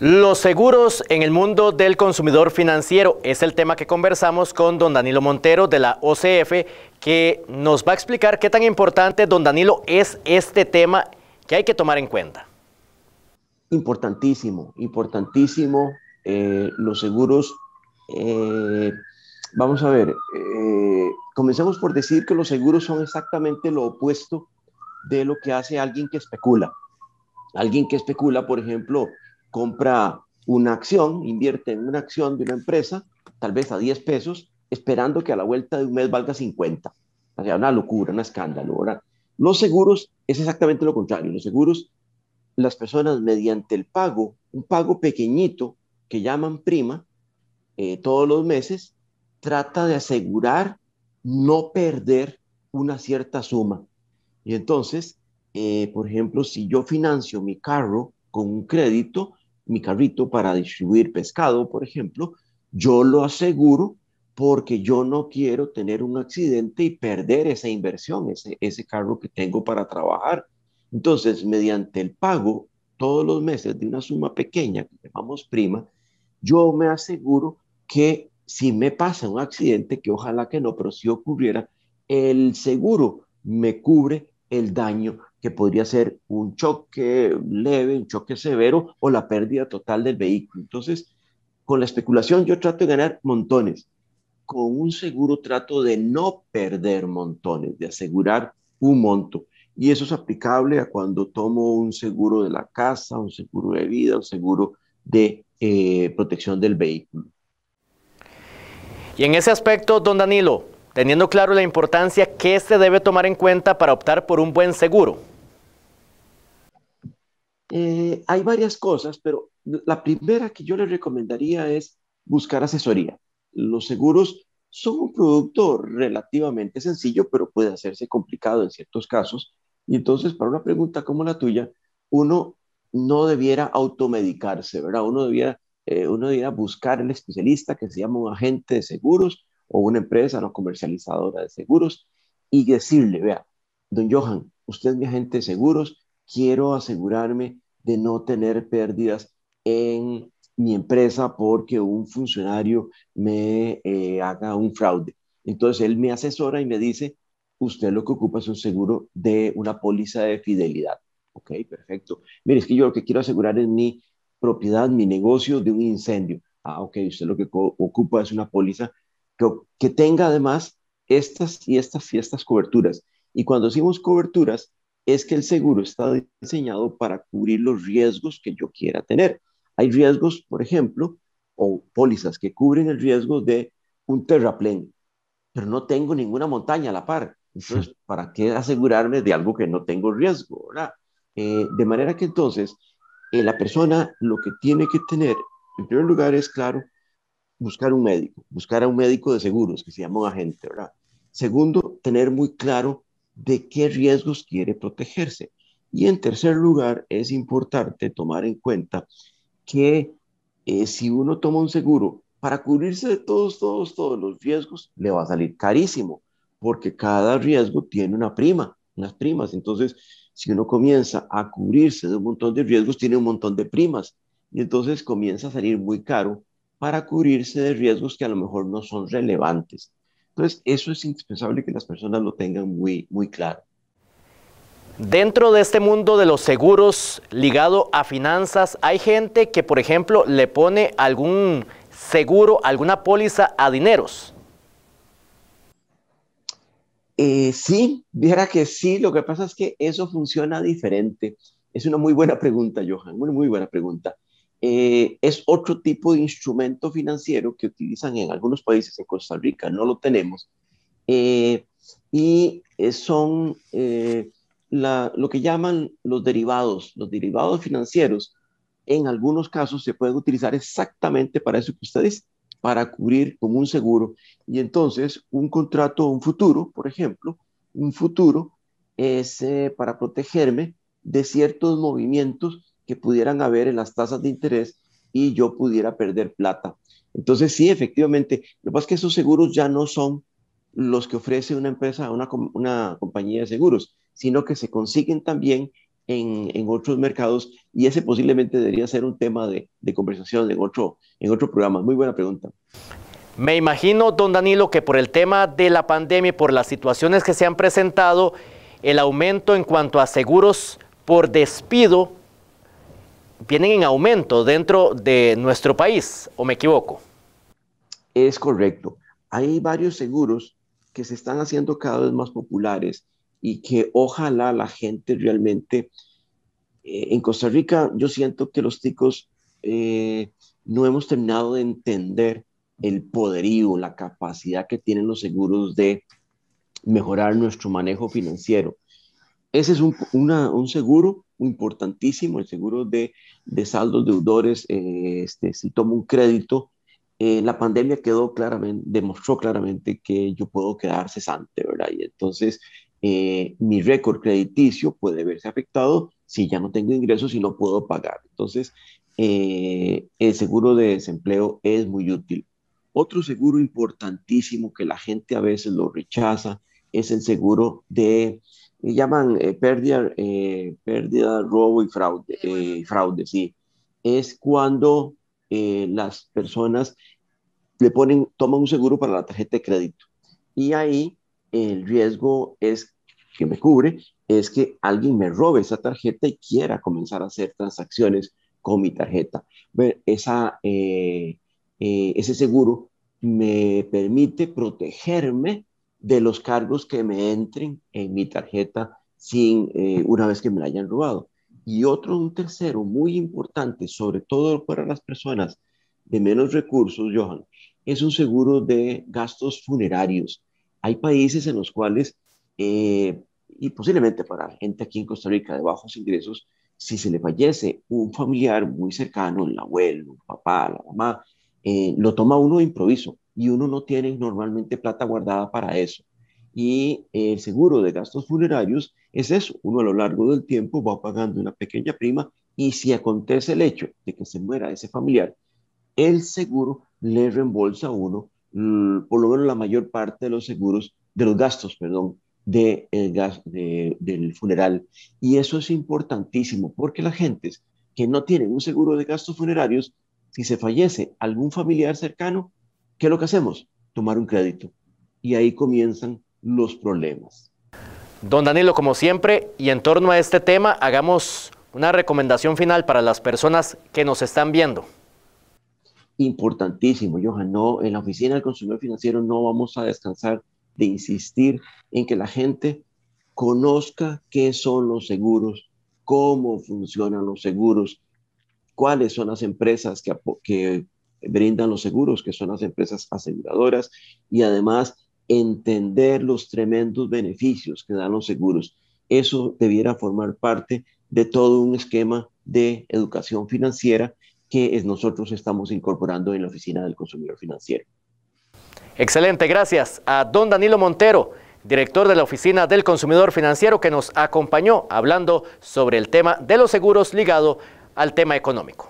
Los seguros en el mundo del consumidor financiero es el tema que conversamos con don Danilo Montero de la OCF, que nos va a explicar qué tan importante, don Danilo, es este tema que hay que tomar en cuenta. Importantísimo, importantísimo. Eh, los seguros, eh, vamos a ver, eh, comencemos por decir que los seguros son exactamente lo opuesto de lo que hace alguien que especula. Alguien que especula, por ejemplo, compra una acción, invierte en una acción de una empresa, tal vez a 10 pesos, esperando que a la vuelta de un mes valga 50. O sea, una locura, un escándalo. Los seguros es exactamente lo contrario. Los seguros, las personas mediante el pago, un pago pequeñito que llaman prima eh, todos los meses, trata de asegurar no perder una cierta suma. Y entonces, eh, por ejemplo, si yo financio mi carro con un crédito, mi carrito para distribuir pescado, por ejemplo, yo lo aseguro porque yo no quiero tener un accidente y perder esa inversión, ese, ese carro que tengo para trabajar. Entonces, mediante el pago todos los meses de una suma pequeña que llamamos prima, yo me aseguro que si me pasa un accidente, que ojalá que no, pero si ocurriera, el seguro me cubre el daño que podría ser un choque leve, un choque severo o la pérdida total del vehículo. Entonces, con la especulación yo trato de ganar montones. Con un seguro trato de no perder montones, de asegurar un monto. Y eso es aplicable a cuando tomo un seguro de la casa, un seguro de vida, un seguro de eh, protección del vehículo. Y en ese aspecto, don Danilo, teniendo claro la importancia que se este debe tomar en cuenta para optar por un buen seguro, eh, hay varias cosas, pero la primera que yo le recomendaría es buscar asesoría. Los seguros son un producto relativamente sencillo, pero puede hacerse complicado en ciertos casos. Y entonces, para una pregunta como la tuya, uno no debiera automedicarse, ¿verdad? Uno debiera, eh, uno debiera buscar el especialista que se llama un agente de seguros o una empresa no comercializadora de seguros y decirle, vea, don Johan, usted es mi agente de seguros, quiero asegurarme de no tener pérdidas en mi empresa porque un funcionario me eh, haga un fraude. Entonces él me asesora y me dice, usted lo que ocupa es un seguro de una póliza de fidelidad. Ok, perfecto. Mire, es que yo lo que quiero asegurar es mi propiedad, mi negocio de un incendio. Ah, ok, usted lo que ocupa es una póliza que, que tenga además estas y estas y estas coberturas. Y cuando decimos coberturas, es que el seguro está diseñado para cubrir los riesgos que yo quiera tener. Hay riesgos, por ejemplo, o pólizas que cubren el riesgo de un terraplén, pero no tengo ninguna montaña a la par. Entonces, ¿para qué asegurarme de algo que no tengo riesgo? Eh, de manera que entonces, eh, la persona lo que tiene que tener, en primer lugar, es claro, buscar un médico, buscar a un médico de seguros, que se llama un agente, ¿verdad? Segundo, tener muy claro de qué riesgos quiere protegerse. Y en tercer lugar, es importante tomar en cuenta que eh, si uno toma un seguro para cubrirse de todos, todos, todos los riesgos, le va a salir carísimo, porque cada riesgo tiene una prima, unas primas. Entonces, si uno comienza a cubrirse de un montón de riesgos, tiene un montón de primas, y entonces comienza a salir muy caro para cubrirse de riesgos que a lo mejor no son relevantes. Entonces, eso es indispensable que las personas lo tengan muy, muy claro. Dentro de este mundo de los seguros ligado a finanzas, hay gente que, por ejemplo, le pone algún seguro, alguna póliza a dineros. Eh, sí, viera que sí, lo que pasa es que eso funciona diferente. Es una muy buena pregunta, Johan, una muy buena pregunta. Eh, es otro tipo de instrumento financiero que utilizan en algunos países, en Costa Rica no lo tenemos, eh, y eh, son lo que llaman los derivados, los derivados financieros. En algunos casos se pueden utilizar exactamente para eso que ustedes, para cubrir como un seguro. Y entonces un contrato, un futuro, por ejemplo, un futuro es para protegerme de ciertos movimientos que pudieran haber en las tasas de interés y yo pudiera perder plata. Entonces, sí, efectivamente, lo que pasa es que esos seguros ya no son los que ofrece una empresa, una, compañía de seguros, sino que se consiguen también en, otros mercados y ese posiblemente debería ser un tema de, conversación en otro, en otro programa. Muy buena pregunta. Me imagino, don Danilo, que por el tema de la pandemia y por las situaciones que se han presentado, el aumento en cuanto a seguros por despido vienen en aumento dentro de nuestro país, ¿o me equivoco? Es correcto. Hay varios seguros que se están haciendo cada vez más populares y que ojalá la gente realmente... Eh, en Costa Rica yo siento que los chicos eh, no hemos terminado de entender el poderío, la capacidad que tienen los seguros de mejorar nuestro manejo financiero. Ese es un, un seguro importantísimo, el seguro de, de saldos deudores, eh, este, si tomo un crédito, eh, la pandemia quedó claramente, demostró claramente que yo puedo quedar cesante, ¿verdad? Y entonces eh, mi récord crediticio puede verse afectado si ya no tengo ingresos y no puedo pagar. Entonces, el seguro de desempleo es muy útil. Otro seguro importantísimo que la gente a veces lo rechaza es el seguro de llaman eh, pérdida, eh, pérdida, robo y fraude, eh, fraude, sí. Es cuando las personas le ponen, toman un seguro para la tarjeta de crédito. Y ahí el riesgo es que me cubre, es que alguien me robe esa tarjeta y quiera comenzar a hacer transacciones con mi tarjeta. esa, ese seguro me permite protegerme de los cargos que me entren en mi tarjeta sin eh, una vez que me la hayan robado. Y otro, un tercero muy importante, sobre todo para las personas de menos recursos, Johan, es un seguro de gastos funerarios. Hay países en los cuales, eh, y posiblemente para la gente aquí en Costa Rica de bajos ingresos, si se le fallece un familiar muy cercano, el abuelo, el papá, la mamá, eh, lo toma uno de improviso y uno no tiene normalmente plata guardada para eso. Y el seguro de gastos funerarios es eso, uno a lo largo del tiempo va pagando una pequeña prima y si acontece el hecho de que se muera ese familiar, el seguro le reembolsa a uno mm, por lo menos la mayor parte de los seguros, de los gastos, perdón, de, el eh, gas, del funeral. Y eso es importantísimo porque la gentes que no tienen un seguro de gastos funerarios, si se fallece algún familiar cercano, ¿Qué es lo que hacemos? Tomar un crédito. Y ahí comienzan los problemas. Don Danilo, como siempre, y en torno a este tema, hagamos una recomendación final para las personas que nos están viendo. Importantísimo, Johan. No, en la oficina del consumidor financiero no vamos a descansar de insistir en que la gente conozca qué son los seguros, cómo funcionan los seguros, cuáles son las empresas que, que brindan los seguros, que son las empresas aseguradoras, y además entender los tremendos beneficios que dan los seguros. Eso debiera formar parte de todo un esquema de educación financiera que nosotros estamos incorporando en la Oficina del Consumidor Financiero. Excelente, gracias a don Danilo Montero, director de la Oficina del Consumidor Financiero, que nos acompañó hablando sobre el tema de los seguros ligado al tema económico.